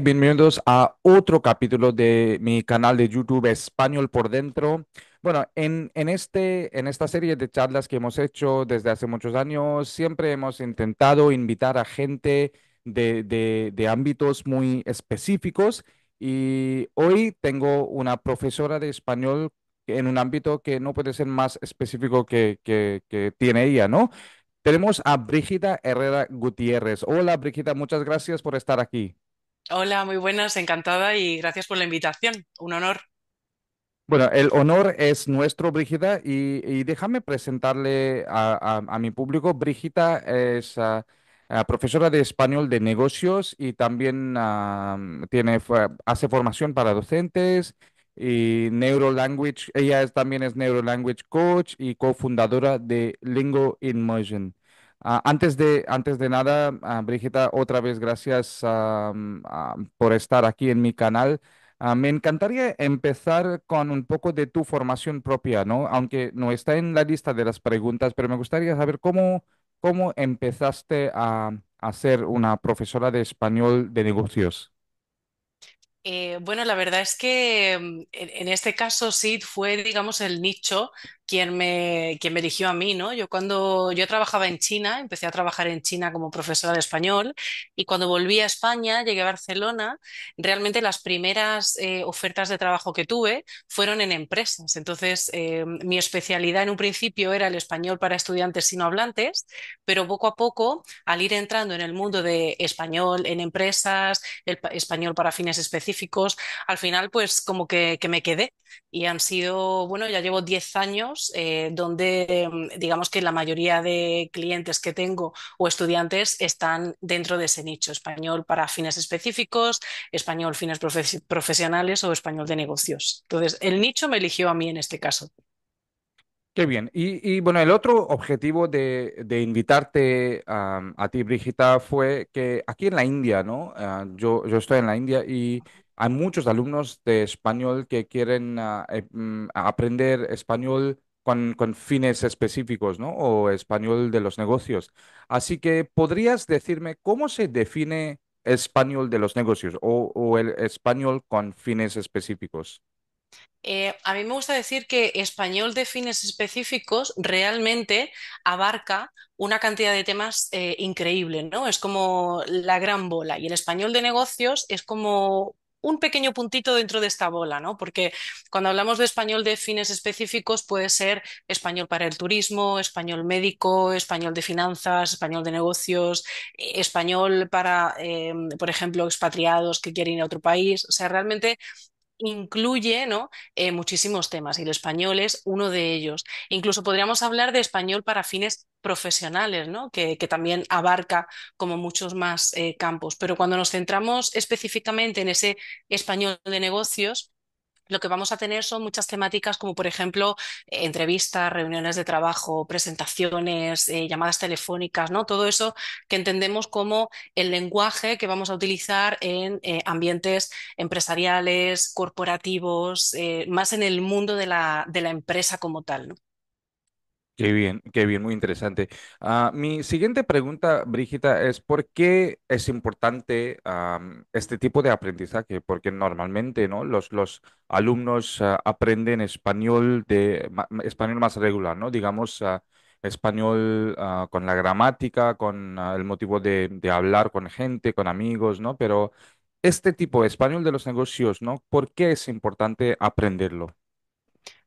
bienvenidos a otro capítulo de mi canal de YouTube Español por Dentro. Bueno, en, en, este, en esta serie de charlas que hemos hecho desde hace muchos años, siempre hemos intentado invitar a gente de, de, ámbitos muy específicos y hoy tengo una profesora de español en un ámbito que no puede ser más específico que, que, que tiene ella, ¿no? Tenemos a Brigida Herrera Gutiérrez. Hola, Brígida, muchas gracias por estar aquí. Hola, muy buenas, encantada y gracias por la invitación. Un honor. Bueno, el honor es nuestro, Brígida, y, déjame presentarle a, mi público. Brígida es ah, ah, profesora de español de negocios y también ah, tiene, hace formación para docentes y neurolanguage. Ella también es neurolanguage coach y cofundadora de Lingo Immersion. Ah, antes, de, antes de nada, ah, Brigita, otra vez gracias por estar aquí en mi canal. Ah, me encantaría empezar con un poco de tu formación propia, ¿no? Aunque no está en la lista de las preguntas, pero me gustaría saber cómo, cómo empezaste a, ser una profesora de español de negocios. Eh, bueno, la verdad es que mm, en este caso sí fue, digamos, el nicho quien me, quien me eligió a mí, ¿no? Yo cuando yo trabajaba en China, empecé a trabajar en China como profesora de español y cuando volví a España, llegué a Barcelona, realmente las primeras eh, ofertas de trabajo que tuve fueron en empresas. Entonces, eh, mi especialidad en un principio era el español para estudiantes sino hablantes pero poco a poco, al ir entrando en el mundo de español en empresas, el español para fines específicos, al final pues como que, que me quedé y han sido, bueno, ya llevo 10 años eh, donde mm, digamos que la mayoría de clientes que tengo o estudiantes están dentro de ese nicho, español para fines específicos, español fines profesionales o español de negocios. Entonces, el nicho me eligió a mí en este caso. Qué bien. Y, bueno, el otro objetivo de, invitarte a ti, Brigita, fue que aquí en la India, ¿no? Ah, yo, estoy en la India y hay muchos alumnos de español que quieren ah, eh, mm, aprender español con, fines específicos, ¿no? O español de los negocios. Así que, ¿podrías decirme cómo se define español de los negocios o, el español con fines específicos? Eh, a mí me gusta decir que español de fines específicos realmente abarca una cantidad de temas increíbles, eh, increíble, ¿no? Es como la gran bola y el español de negocios es como un pequeño puntito dentro de esta bola, ¿no? Porque cuando hablamos de español de fines específicos puede ser español para el turismo, español médico, español de finanzas, español de negocios, eh, español para, eh, por ejemplo, expatriados que quieren ir a otro país. O sea, realmente incluye eh, muchísimos temas y el español es uno de ellos. Incluso podríamos hablar de español para fines profesionales, que, también abarca como muchos más eh, campos. Pero cuando nos centramos específicamente en ese español de negocios, lo que vamos a tener son muchas temáticas como, por ejemplo, entrevistas, reuniones de trabajo, presentaciones, eh, llamadas telefónicas, ¿no? Todo eso que entendemos como el lenguaje que vamos a utilizar en eh, ambientes empresariales, corporativos, eh, más en el mundo de la, de la empresa como tal, ¿no? Qué bien, qué bien, muy interesante. Ah, mi siguiente pregunta, Brigita, es ¿por qué es importante este tipo de aprendizaje? Porque normalmente, ¿no? Los, los alumnos ah, aprenden español de español más regular, ¿no? Digamos, ah, español con la gramática, con el motivo de, hablar con gente, con amigos, ¿no? Pero este tipo de español de los negocios, ¿no? ¿Por qué es importante aprenderlo?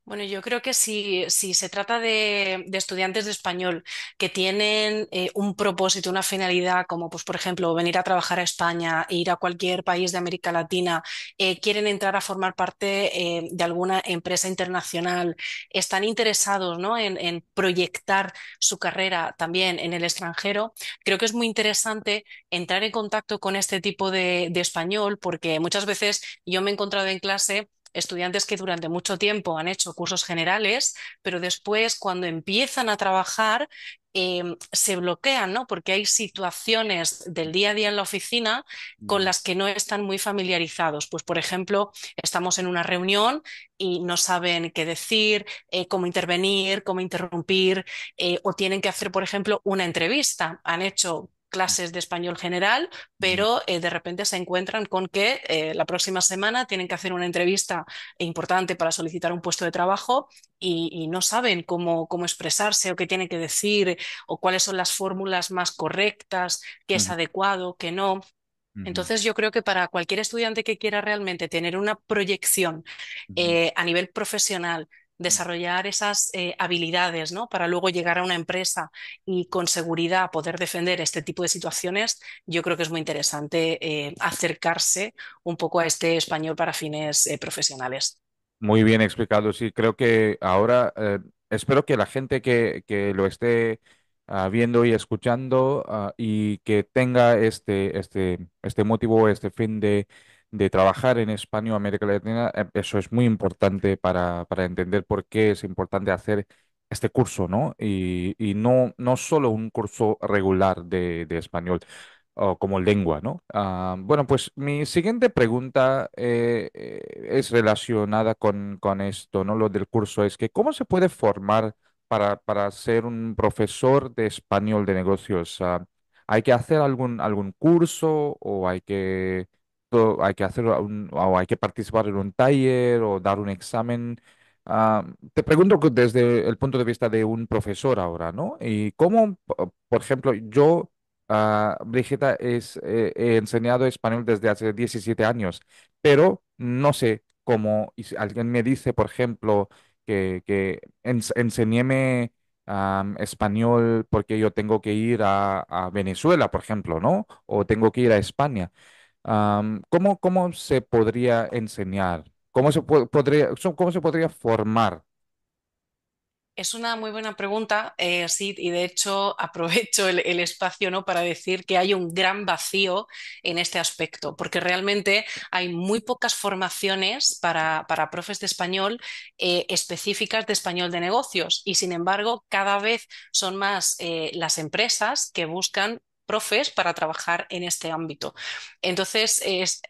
Bueno, yo creo que si, se trata de, estudiantes de español que tienen eh, un propósito, una finalidad, como pues, por ejemplo venir a trabajar a España, e ir a cualquier país de América Latina, eh, quieren entrar a formar parte eh, de alguna empresa internacional, están interesados ¿no? en, proyectar su carrera también en el extranjero, creo que es muy interesante entrar en contacto con este tipo de español porque muchas veces yo me he encontrado en clase estudiantes que durante mucho tiempo han hecho cursos generales, pero después cuando empiezan a trabajar eh, se bloquean, ¿no? Porque hay situaciones del día a día en la oficina con mm. las que no están muy familiarizados. Pues, por ejemplo, estamos en una reunión y no saben qué decir, eh, cómo intervenir, cómo interrumpir, eh, o tienen que hacer, por ejemplo, una entrevista. Han hecho clases de español general, pero eh, de repente se encuentran con que eh, la próxima semana tienen que hacer una entrevista importante para solicitar un puesto de trabajo y, no saben cómo, cómo, expresarse o qué tienen que decir o cuáles son las fórmulas más correctas, qué es adecuado, qué no. Entonces yo creo que para cualquier estudiante que quiera realmente tener una proyección eh, a nivel profesional desarrollar esas eh, habilidades ¿no? para luego llegar a una empresa y con seguridad poder defender este tipo de situaciones, yo creo que es muy interesante eh, acercarse un poco a este español para fines eh, profesionales. Muy bien explicado, sí. Creo que ahora espero que la gente que, lo esté ah, viendo y escuchando ah, y que tenga este, este, este motivo, este fin de de trabajar en español, o América Latina, eh, eso es muy importante para, entender por qué es importante hacer este curso, ¿no? Y, no, no solo un curso regular de, español o como lengua, ¿no? Ah, bueno, pues mi siguiente pregunta eh, eh, es relacionada con, esto, ¿no? Lo del curso es que ¿cómo se puede formar para, ser un profesor de español de negocios? Ah, ¿hay que hacer algún, algún curso o hay que hay que hacer o hay que participar en un taller o dar un examen. Ah, te pregunto desde el punto de vista de un profesor ahora, ¿no? Y cómo, por ejemplo, yo, ah, Brigeta, eh, he enseñado español desde hace 17 años, pero no sé cómo, si alguien me dice, por ejemplo, que, enseñéme ah, español porque yo tengo que ir a, a Venezuela, por ejemplo, ¿no? O tengo que ir a España. ¿cómo, se podría enseñar? ¿Cómo se podría, cómo se podría formar? Es una muy buena pregunta, eh, Sid, y de hecho aprovecho el, espacio, ¿no? para decir que hay un gran vacío en este aspecto, porque realmente hay muy pocas formaciones para, profes de español eh, específicas de español de negocios y sin embargo cada vez son más eh, las empresas que buscan profes para trabajar en este ámbito. Entonces,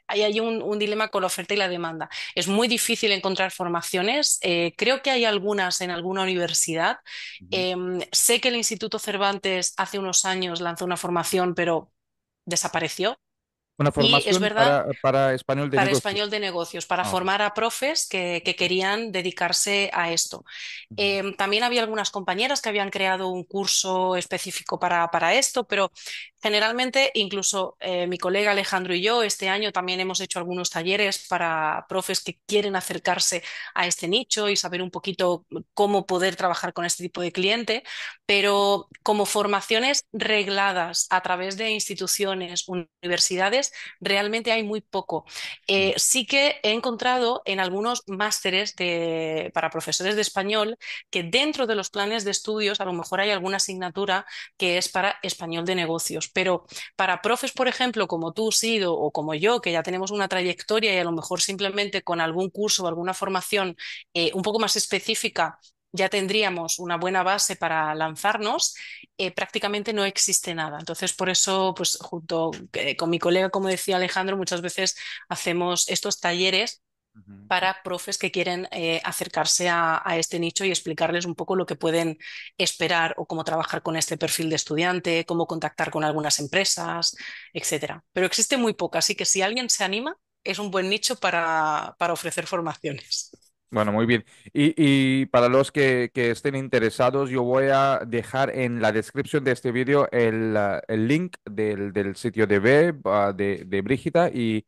hay, un, dilema con la oferta y la demanda. Es muy difícil encontrar formaciones. Eh, creo que hay algunas en alguna universidad. Em, sé que el Instituto Cervantes hace unos años lanzó una formación, pero desapareció. Una formación para, español, de negocios. para ah. formar a profes que, querían dedicarse a esto. Em, también había algunas compañeras que habían creado un curso específico para, para esto, pero Generalmente, incluso eh, mi colega Alejandro y yo este año también hemos hecho algunos talleres para profes que quieren acercarse a este nicho y saber un poquito cómo poder trabajar con este tipo de cliente, pero como formaciones regladas a través de instituciones, universidades, realmente hay muy poco. Eh, mm. sí que he encontrado en algunos másteres para profesores de español que dentro de los planes de estudios a lo mejor hay alguna asignatura que es para español de negocios pero para profes, por ejemplo, como tú, Sido, o como yo, que ya tenemos una trayectoria y a lo mejor simplemente con algún curso o alguna formación eh, un poco más específica ya tendríamos una buena base para lanzarnos, eh, prácticamente no existe nada. Entonces, por eso, pues junto eh, con mi colega, como decía Alejandro, muchas veces hacemos estos talleres para profes que quieren eh, acercarse a, este nicho y explicarles un poco lo que pueden esperar o cómo trabajar con este perfil de estudiante, cómo contactar con algunas empresas, etcétera. Pero existe muy poca, así que si alguien se anima, es un buen nicho para, ofrecer formaciones. Bueno, muy bien. Y, para los que, estén interesados, yo voy a dejar en la descripción de este vídeo el, link del, sitio de web ah, de, de Brígida y,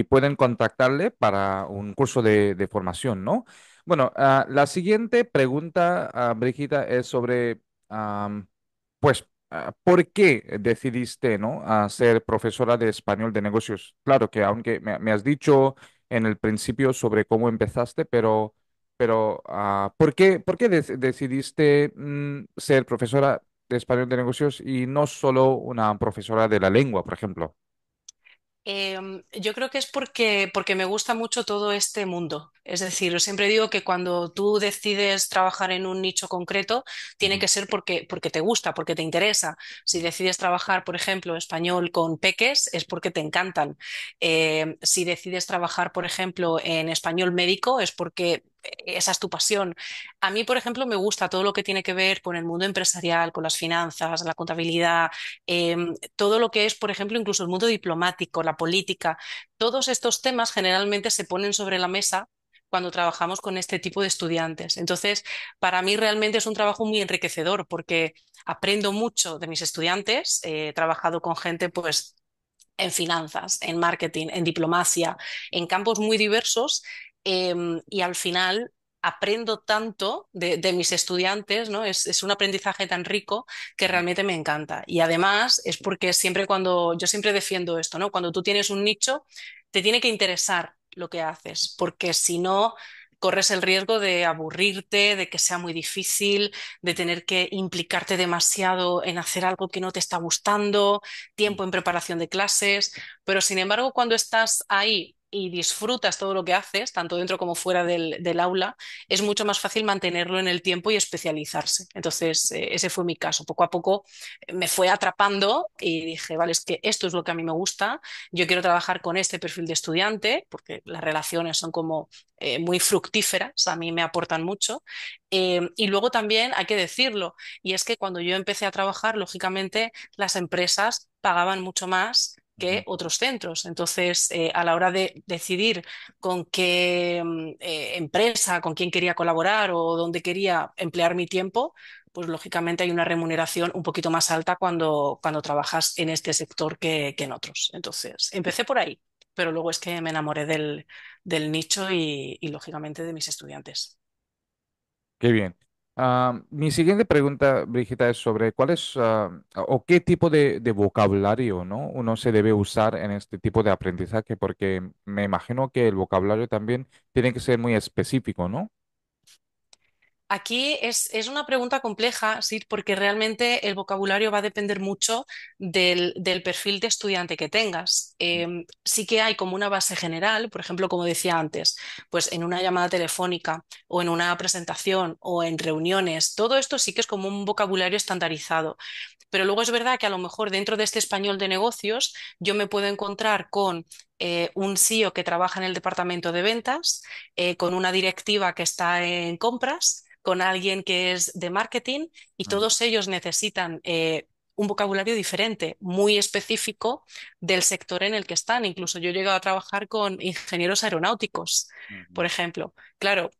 y pueden contactarle para un curso de, formación, ¿no? Bueno, ah, la siguiente pregunta, ah, a es sobre, pues, ah, ¿por qué decidiste, ¿no?, ser profesora de español de negocios. Claro que aunque me, has dicho en el principio sobre cómo empezaste, pero, pero ¿por qué, por decidiste mm, ser profesora de español de negocios y no solo una profesora de la lengua, por ejemplo? Em, yo creo que es porque, porque me gusta mucho todo este mundo. Es decir, siempre digo que cuando tú decides trabajar en un nicho concreto, tiene que ser porque, porque te gusta, porque te interesa. Si decides trabajar, por ejemplo, español con peques, es porque te encantan. Eh, si decides trabajar, por ejemplo, en español médico, es porque eh, esa es tu pasión. A mí, por ejemplo, me gusta todo lo que tiene que ver con el mundo empresarial, con las finanzas, la contabilidad, em, todo lo que es, por ejemplo, incluso el mundo diplomático, la política. Todos estos temas generalmente se ponen sobre la mesa cuando trabajamos con este tipo de estudiantes. Entonces, para mí realmente es un trabajo muy enriquecedor porque aprendo mucho de mis estudiantes. he trabajado con gente pues en finanzas, en marketing, en diplomacia, en campos muy diversos em, y al final aprendo tanto de, mis estudiantes, ¿no? Es, es, un aprendizaje tan rico que realmente me encanta. Y además es porque siempre cuando, yo siempre defiendo esto, ¿no? Cuando tú tienes un nicho, te tiene que interesar lo que haces, porque si no, corres el riesgo de aburrirte, de que sea muy difícil, de tener que implicarte demasiado en hacer algo que no te está gustando, mm. tiempo en preparación de clases, pero sin embargo, cuando estás ahí y disfrutas todo lo que haces, tanto dentro como fuera del, aula, es mucho más fácil mantenerlo en el tiempo y especializarse. Entonces, eh, ese fue mi caso. Poco a poco eh, me fue atrapando y dije, vale, es que esto es lo que a mí me gusta, yo quiero trabajar con este perfil de estudiante, porque las relaciones son como eh, muy fructíferas, a mí me aportan mucho. y luego también hay que decirlo, y es que cuando yo empecé a trabajar, lógicamente las empresas pagaban mucho más que otros centros. Entonces, eh, a la hora de decidir con qué mm, eh, empresa, con quién quería colaborar o dónde quería emplear mi tiempo, pues lógicamente hay una remuneración un poquito más alta cuando, cuando trabajas en este sector que, que en otros. Entonces, empecé por ahí, pero luego es que me enamoré del, nicho y, lógicamente de mis estudiantes. Qué bien. Ah, mi siguiente pregunta, Brigita, es sobre cuál es ah, o qué tipo de, de vocabulario, ¿no? uno se debe usar en este tipo de aprendizaje, porque me imagino que el vocabulario también tiene que ser muy específico, ¿no? Aquí es, una pregunta compleja, sí, porque realmente el vocabulario va a depender mucho del, perfil de estudiante que tengas. Mm. Em, sí que hay como una base general, por ejemplo, como decía antes, pues en una llamada telefónica o en una presentación o en reuniones, todo esto sí que es como un vocabulario estandarizado. Pero luego es verdad que a lo mejor dentro de este español de negocios yo me puedo encontrar con eh, un CEO que trabaja en el departamento de ventas, eh, con una directiva que está en compras con alguien que es de marketing y todos ellos necesitan eh, un vocabulario diferente, muy específico del sector en el que están. Incluso yo he llegado a trabajar con ingenieros aeronáuticos, por ejemplo. Claro,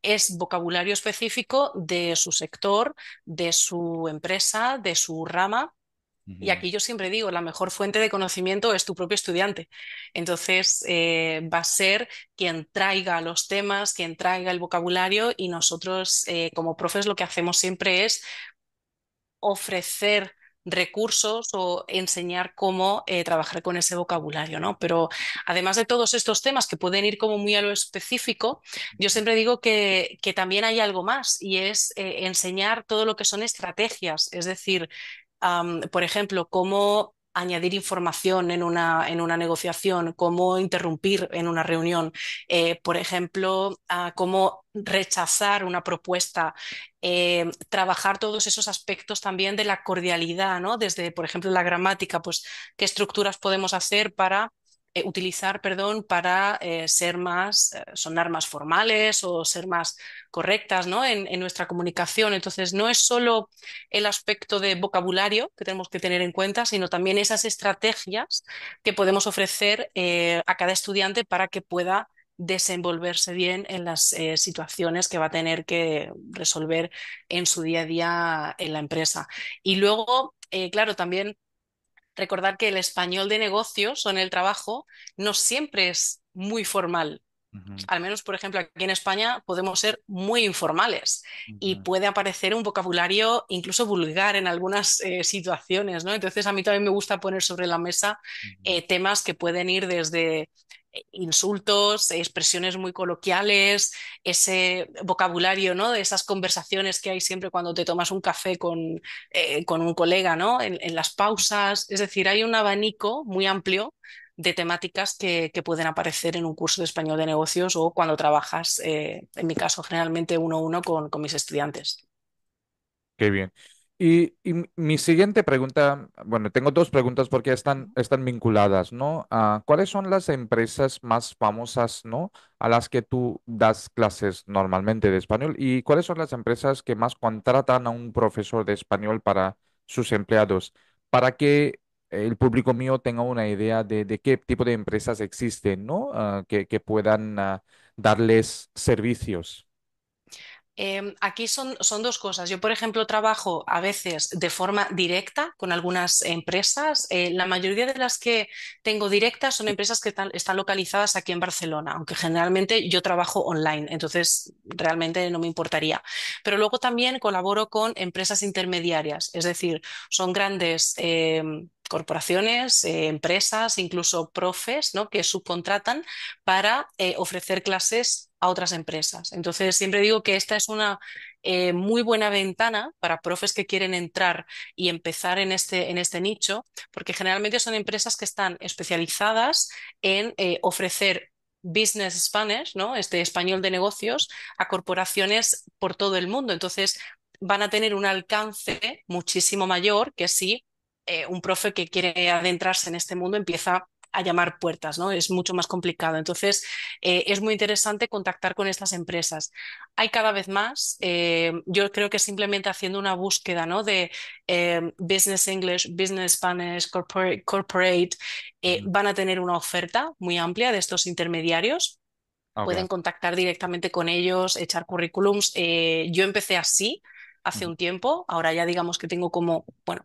es vocabulario específico de su sector, de su empresa, de su rama y aquí yo siempre digo, la mejor fuente de conocimiento es tu propio estudiante. Entonces, eh, va a ser quien traiga los temas, quien traiga el vocabulario y nosotros eh, como profes lo que hacemos siempre es ofrecer recursos o enseñar cómo eh, trabajar con ese vocabulario, ¿no? Pero además de todos estos temas que pueden ir como muy a lo específico, yo siempre digo que, que también hay algo más y es enseñar todo lo que son estrategias, es decir, por ejemplo, cómo añadir información en una, negociación, cómo interrumpir en una reunión, eh, por ejemplo, ah, cómo rechazar una propuesta, eh, trabajar todos esos aspectos también de la cordialidad, ¿no? Desde, por ejemplo, la gramática, pues qué estructuras podemos hacer para eh, utilizar, perdón, para eh, ser más, eh, sonar más formales o ser más correctas ¿no? en, nuestra comunicación. Entonces, no es solo el aspecto de vocabulario que tenemos que tener en cuenta, sino también esas estrategias que podemos ofrecer a cada estudiante para que pueda desenvolverse bien en las situaciones que va a tener que resolver en su día a día en la empresa. Y luego, claro, también recordar que el español de negocios o en el trabajo no siempre es muy formal. Al menos, por ejemplo, aquí en España podemos ser muy informales y puede aparecer un vocabulario incluso vulgar en algunas eh, situaciones, ¿no? Entonces, a mí también me gusta poner sobre la mesa eh, temas que pueden ir desde eh, insultos, expresiones muy coloquiales, ese vocabulario, ¿no? De esas conversaciones que hay siempre cuando te tomas un café con, eh, un colega, ¿no? En, las pausas. Es decir, hay un abanico muy amplio de temáticas que, pueden aparecer en un curso de español de negocios o cuando trabajas, eh, en mi caso, generalmente uno a uno con, con mis estudiantes. Qué bien. Y, mi siguiente pregunta, bueno, tengo dos preguntas porque están, están vinculadas, ¿no? Ah, ¿cuáles son las empresas más famosas, ¿no? A las que tú das clases normalmente de español y cuáles son las empresas que más contratan a un profesor de español para sus empleados, para que el público mío tenga una idea de, de qué tipo de empresas existen, ¿no? Ah, que, puedan ah, darles servicios. Em, aquí son, dos cosas. Yo, por ejemplo, trabajo a veces de forma directa con algunas empresas. Eh, la mayoría de las que tengo directas son empresas que están, localizadas aquí en Barcelona, aunque generalmente yo trabajo online, entonces realmente no me importaría. Pero luego también colaboro con empresas intermediarias, es decir, son grandes... Em, corporaciones, eh, empresas, incluso profes, ¿no? que subcontratan para eh, ofrecer clases a otras empresas. Entonces, siempre digo que esta es una eh, muy buena ventana para profes que quieren entrar y empezar en este, en este nicho, porque generalmente son empresas que están especializadas en eh, ofrecer business Spanish, ¿no? Este español de negocios a corporaciones por todo el mundo. Entonces, van a tener un alcance muchísimo mayor que si eh, un profe que quiere adentrarse en este mundo empieza a llamar puertas, ¿no? Es mucho más complicado. Entonces, eh, es muy interesante contactar con estas empresas. Hay cada vez más, eh, yo creo que simplemente haciendo una búsqueda, ¿no? De eh, Business English, Business Spanish, Corporate, corporate van a tener una oferta muy amplia de estos intermediarios. Pueden contactar directamente con ellos, echar currículums. yo empecé así hace un tiempo. Ahora ya digamos que tengo como,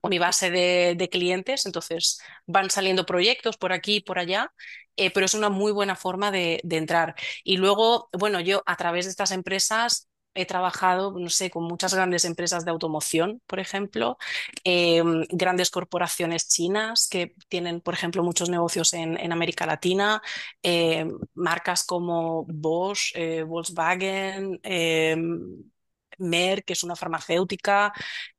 mi base de, clientes, entonces van saliendo proyectos por aquí y por allá, eh, pero es una muy buena forma de, entrar. Y luego, bueno, yo a través de estas empresas he trabajado, no sé, con muchas grandes empresas de automoción, por ejemplo, eh, grandes corporaciones chinas que tienen, por ejemplo, muchos negocios en, América Latina, eh, marcas como Bosch, Volkswagen, Mer, que es una farmacéutica,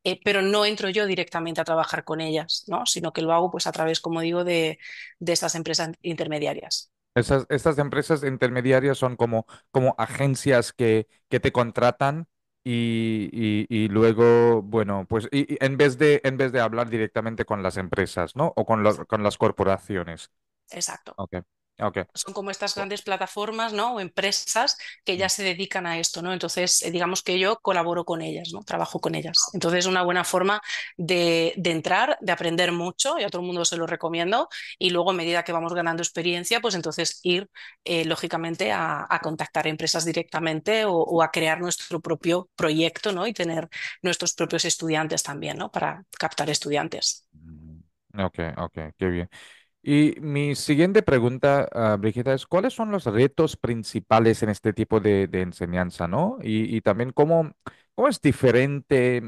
eh, pero no entro yo directamente a trabajar con ellas, ¿no? sino que lo hago pues, a través, como digo, de, estas empresas intermediarias. Esas, estas empresas intermediarias son como, como agencias que, te contratan y, luego, bueno, pues y, en, vez de, en vez de hablar directamente con las empresas, ¿no? O con, con las corporaciones. Exacto. Okay. Son como estas grandes plataformas o empresas que ya mm. se dedican a esto, ¿no? Entonces, eh, digamos que yo colaboro con ellas, ¿no? Trabajo con ellas. Ah. Entonces, es una buena forma de, entrar, de aprender mucho, y a todo el mundo se lo recomiendo, y luego a medida que vamos ganando experiencia, pues entonces ir, eh, lógicamente, a, contactar empresas directamente o, a crear nuestro propio proyecto, ¿no? Y tener nuestros propios estudiantes también, ¿no? Para captar estudiantes. Mm. Ok, ok, qué bien. Y mi siguiente pregunta, uh, Brigitte, es ¿cuáles son los retos principales en este tipo de, enseñanza, ¿no? Y, también cómo, es diferente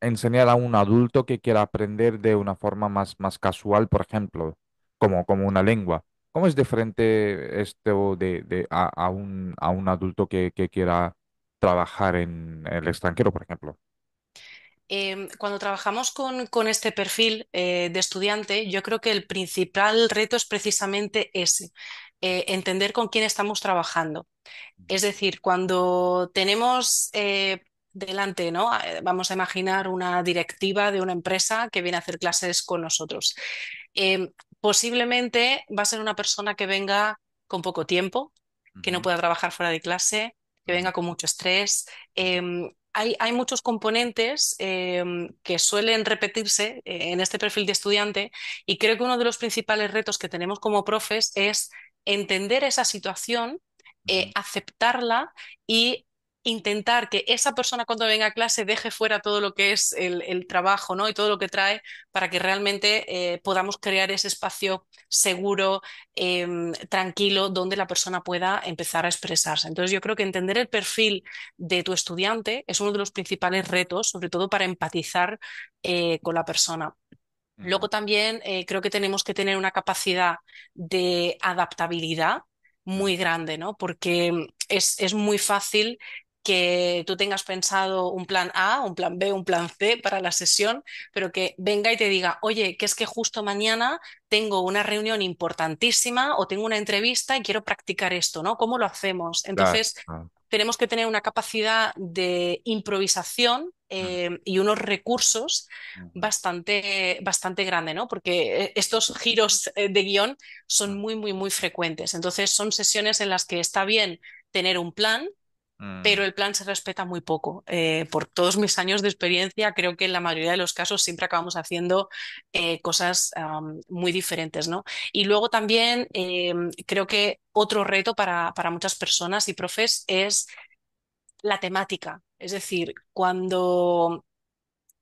enseñar a un adulto que quiera aprender de una forma más, casual, por ejemplo, como, una lengua. ¿Cómo es diferente esto de, a, un, a un adulto que, que quiera trabajar en el extranjero, por ejemplo? Em, cuando trabajamos con, este perfil eh, de estudiante, yo creo que el principal reto es precisamente ese, eh, entender con quién estamos trabajando. Es decir, cuando tenemos eh, delante, ¿no? Ah, vamos a imaginar una directiva de una empresa que viene a hacer clases con nosotros. Em, posiblemente va a ser una persona que venga con poco tiempo, que no pueda trabajar fuera de clase, que venga con mucho estrés, em, hay, muchos componentes em, que suelen repetirse eh, en este perfil de estudiante y creo que uno de los principales retos que tenemos como profes es entender esa situación, eh, aceptarla y intentar que esa persona cuando venga a clase deje fuera todo lo que es el, trabajo ¿no? y todo lo que trae para que realmente eh, podamos crear ese espacio seguro, em, tranquilo, donde la persona pueda empezar a expresarse. Entonces yo creo que entender el perfil de tu estudiante es uno de los principales retos, sobre todo para empatizar eh, con la persona. Luego también eh, creo que tenemos que tener una capacidad de adaptabilidad muy grande, ¿no? Porque mm, es, es muy fácil que tú tengas pensado un plan A, un plan B, un plan C para la sesión, pero que venga y te diga, oye, que es que justo mañana tengo una reunión importantísima o tengo una entrevista y quiero practicar esto, ¿no? ¿Cómo lo hacemos? Entonces, tenemos que tener una capacidad de improvisación mm. eh, y unos recursos mm. bastante, bastante grande, ¿no? Porque eh, estos giros eh, de guión son mm. muy, muy, muy frecuentes. Entonces, son sesiones en las que está bien tener un plan, Mm. pero el plan se respeta muy poco. Eh, por todos mis años de experiencia, creo que en la mayoría de los casos siempre acabamos haciendo eh, cosas muy diferentes, ¿no? Y luego también eh, creo que otro reto para, para muchas personas y profes es la temática. Es decir, cuando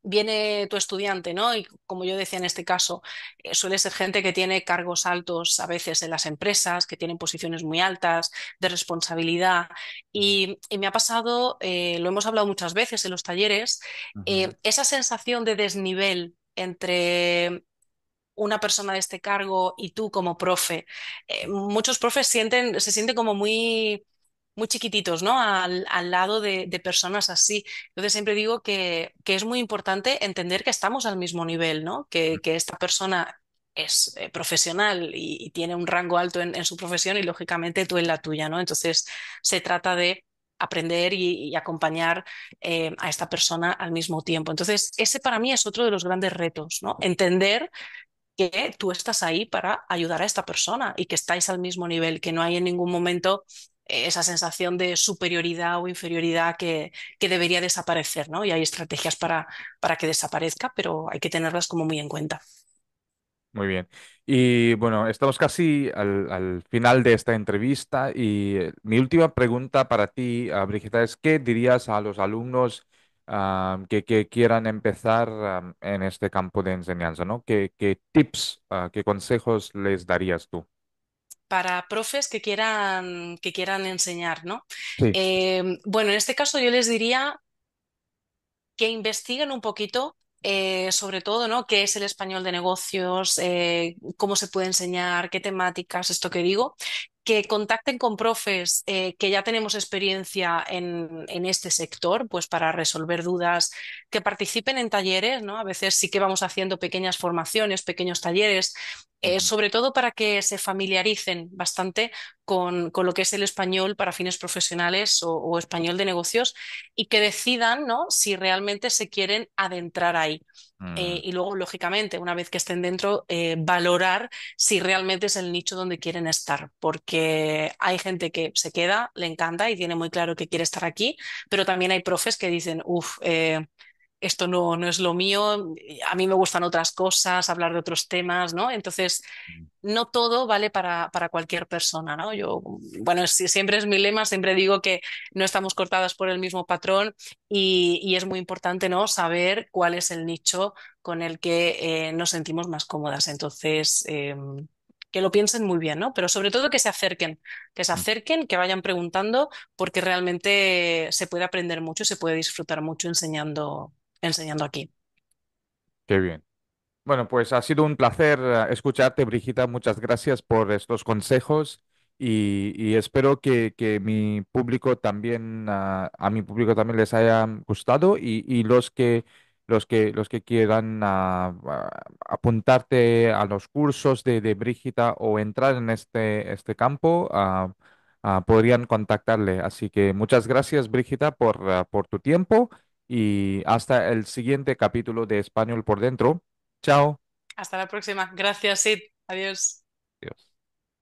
viene tu estudiante, ¿no? Y como yo decía en este caso, eh, suele ser gente que tiene cargos altos a veces en las empresas, que tienen posiciones muy altas de responsabilidad. Y, me ha pasado, eh, lo hemos hablado muchas veces en los talleres, eh, esa sensación de desnivel entre una persona de este cargo y tú como profe. muchos profes sienten, se sienten como muy muy chiquititos, ¿no? Al, lado de, personas así. Entonces siempre digo que, que, es muy importante entender que estamos al mismo nivel, ¿no? Que, mm. esta persona es eh, profesional y, tiene un rango alto en, su profesión y lógicamente tú en la tuya, ¿no? Entonces se trata de aprender y, acompañar eh, a esta persona al mismo tiempo. Entonces, ese para mí es otro de los grandes retos, ¿no? Entender que tú estás ahí para ayudar a esta persona y que estáis al mismo nivel, que no hay en ningún momento esa sensación de superioridad o inferioridad que, debería desaparecer, ¿no? Y hay estrategias para, para que desaparezca, pero hay que tenerlas como muy en cuenta. Muy bien. Y bueno, estamos casi al, final de esta entrevista y eh, mi última pregunta para ti, ah, Brigitte, es ¿qué dirías a los alumnos ah, que, quieran empezar ah, en este campo de enseñanza? ¿no? ¿Qué, tips, qué consejos les darías tú? para profes que quieran, que quieran enseñar, ¿no? Eh, bueno, en este caso yo les diría que investiguen un poquito eh, sobre todo, ¿no? ¿Qué es el español de negocios? Eh, ¿Cómo se puede enseñar? ¿Qué temáticas? Esto que digo que contacten con profes eh, que ya tenemos experiencia en, este sector, pues para resolver dudas, que participen en talleres, ¿no? A veces sí que vamos haciendo pequeñas formaciones, pequeños talleres, eh, sobre todo para que se familiaricen bastante con, lo que es el español para fines profesionales o, o español de negocios y que decidan, ¿no? Si realmente se quieren adentrar ahí. Mm. Eh, y luego, lógicamente, una vez que estén dentro, eh, valorar si realmente es el nicho donde quieren estar, porque hay gente que se queda, le encanta y tiene muy claro que quiere estar aquí, pero también hay profes que dicen, uff, eh, esto no, no es lo mío, eh, a mí me gustan otras cosas, hablar de otros temas, ¿no? Entonces, mm. no todo vale para, para cualquier persona, ¿no? Yo, mm, bueno, siempre es mi lema, siempre digo que no estamos cortadas por el mismo patrón y, es muy importante, ¿no? Saber cuál es el nicho con el que eh, nos sentimos más cómodas. Entonces, em, que lo piensen muy bien, ¿no? Pero sobre todo que se acerquen, que se mm. acerquen, que vayan preguntando, porque realmente se puede aprender mucho, se puede disfrutar mucho enseñando enseñando aquí. Qué bien. Bueno, pues ha sido un placer eh, escucharte, Brigita. Muchas gracias por estos consejos y, espero que, que, mi público también, ah, a mi público también les haya gustado y, los que los que, los que quieran ah, ah, apuntarte a los cursos de, de o entrar en este, este campo, podrían contactarle. Así que muchas gracias, brígita por, por tu tiempo y hasta el siguiente capítulo de Español por Dentro. Chao. Hasta la próxima. Gracias, Sid. Adiós. Adiós.